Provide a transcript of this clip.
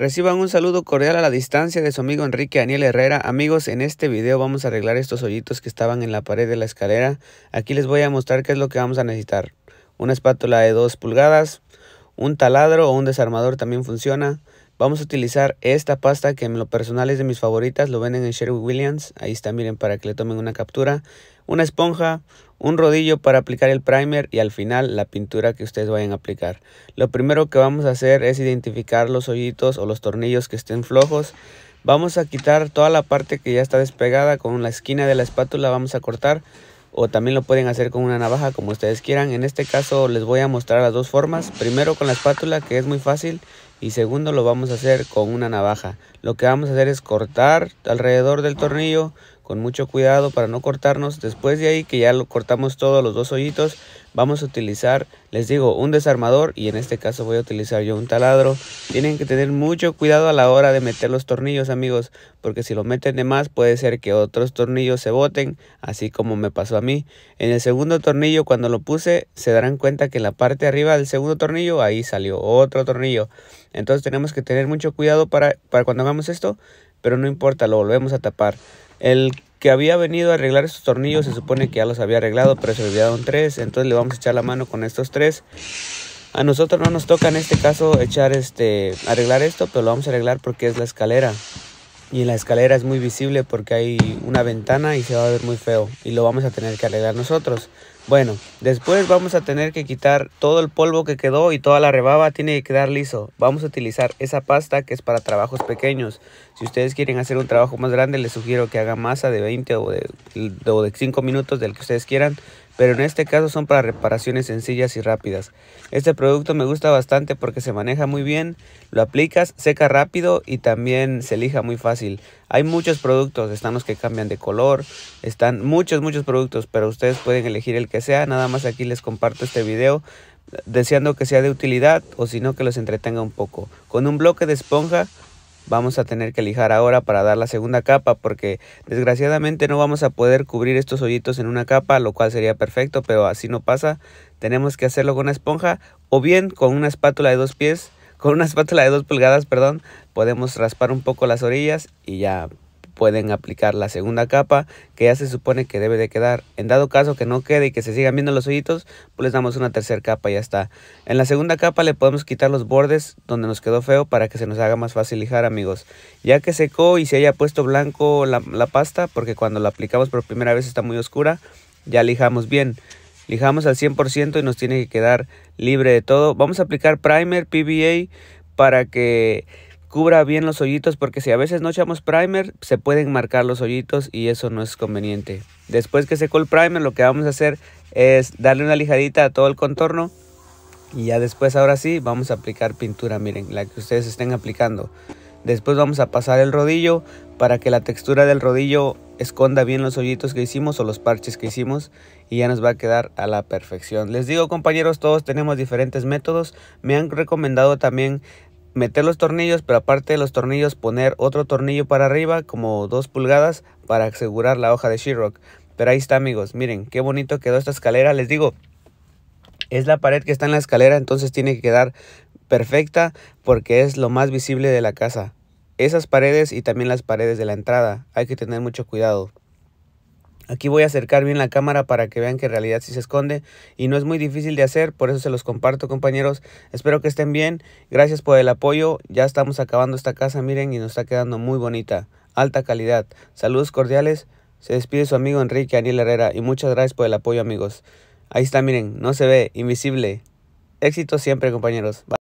Reciban un saludo cordial a la distancia de su amigo Enrique Daniel Herrera. Amigos, en este video vamos a arreglar estos hoyitos que estaban en la pared de la escalera. Aquí les voy a mostrar qué es lo que vamos a necesitar. Una espátula de 2 pulgadas, un taladro o un desarmador también funciona, Vamos a utilizar esta pasta que en lo personal es de mis favoritas, lo venden en Sherwin Williams, ahí está, miren, para que le tomen una captura, una esponja, un rodillo para aplicar el primer y al final la pintura que ustedes vayan a aplicar. Lo primero que vamos a hacer es identificar los hoyitos o los tornillos que estén flojos. Vamos a quitar toda la parte que ya está despegada con la esquina de la espátula, vamos a cortar o también lo pueden hacer con una navaja como ustedes quieran. En este caso les voy a mostrar las dos formas. Primero con la espátula que es muy fácil y segundo lo vamos a hacer con una navaja. Lo que vamos a hacer es cortar alrededor del tornillo con mucho cuidado para no cortarnos. Después de ahí que ya lo cortamos todos los dos hoyitos, vamos a utilizar, les digo, un desarmador y en este caso voy a utilizar yo un taladro. Tienen que tener mucho cuidado a la hora de meter los tornillos, amigos, porque si lo meten de más puede ser que otros tornillos se boten, así como me pasó a mí. En el segundo tornillo, cuando lo puse, se darán cuenta que en la parte arriba del segundo tornillo, ahí salió otro tornillo. Entonces tenemos que tener mucho cuidado para, para cuando hagamos esto, pero no importa, lo volvemos a tapar. El que había venido a arreglar estos tornillos se supone que ya los había arreglado, pero se olvidaron tres. Entonces le vamos a echar la mano con estos tres. A nosotros no nos toca en este caso echar este arreglar esto, pero lo vamos a arreglar porque es la escalera. Y la escalera es muy visible porque hay una ventana y se va a ver muy feo. Y lo vamos a tener que arreglar nosotros. Bueno, después vamos a tener que quitar todo el polvo que quedó y toda la rebaba tiene que quedar liso. Vamos a utilizar esa pasta que es para trabajos pequeños. Si ustedes quieren hacer un trabajo más grande, les sugiero que hagan masa de 20 o de, o de 5 minutos del que ustedes quieran. Pero en este caso son para reparaciones sencillas y rápidas. Este producto me gusta bastante porque se maneja muy bien, lo aplicas, seca rápido y también se lija muy fácil. Hay muchos productos, están los que cambian de color, están muchos, muchos productos, pero ustedes pueden elegir el que sea, nada más aquí les comparto este video deseando que sea de utilidad o si no que los entretenga un poco. Con un bloque de esponja vamos a tener que lijar ahora para dar la segunda capa porque desgraciadamente no vamos a poder cubrir estos hoyitos en una capa lo cual sería perfecto pero así no pasa tenemos que hacerlo con una esponja o bien con una espátula de dos pies con una espátula de dos pulgadas perdón podemos raspar un poco las orillas y ya pueden aplicar la segunda capa que ya se supone que debe de quedar. En dado caso que no quede y que se sigan viendo los hoyitos, pues les damos una tercera capa y ya está. En la segunda capa le podemos quitar los bordes donde nos quedó feo para que se nos haga más fácil lijar amigos. Ya que secó y se haya puesto blanco la, la pasta, porque cuando la aplicamos por primera vez está muy oscura, ya lijamos bien lijamos al 100% y nos tiene que quedar libre de todo. Vamos a aplicar primer PBA para que Cubra bien los hoyitos porque si a veces no echamos primer, se pueden marcar los hoyitos y eso no es conveniente. Después que secó el primer, lo que vamos a hacer es darle una lijadita a todo el contorno. Y ya después, ahora sí, vamos a aplicar pintura, miren, la que ustedes estén aplicando. Después vamos a pasar el rodillo para que la textura del rodillo esconda bien los hoyitos que hicimos o los parches que hicimos y ya nos va a quedar a la perfección. Les digo compañeros, todos tenemos diferentes métodos. Me han recomendado también meter los tornillos, pero aparte de los tornillos poner otro tornillo para arriba, como dos pulgadas, para asegurar la hoja de shirok Pero ahí está amigos, miren qué bonito quedó esta escalera, les digo, es la pared que está en la escalera, entonces tiene que quedar perfecta porque es lo más visible de la casa. Esas paredes y también las paredes de la entrada, hay que tener mucho cuidado. Aquí voy a acercar bien la cámara para que vean que en realidad sí se esconde y no es muy difícil de hacer, por eso se los comparto compañeros. Espero que estén bien, gracias por el apoyo, ya estamos acabando esta casa, miren, y nos está quedando muy bonita, alta calidad. Saludos cordiales, se despide su amigo Enrique Aniel Herrera y muchas gracias por el apoyo amigos. Ahí está, miren, no se ve, invisible. Éxito siempre compañeros.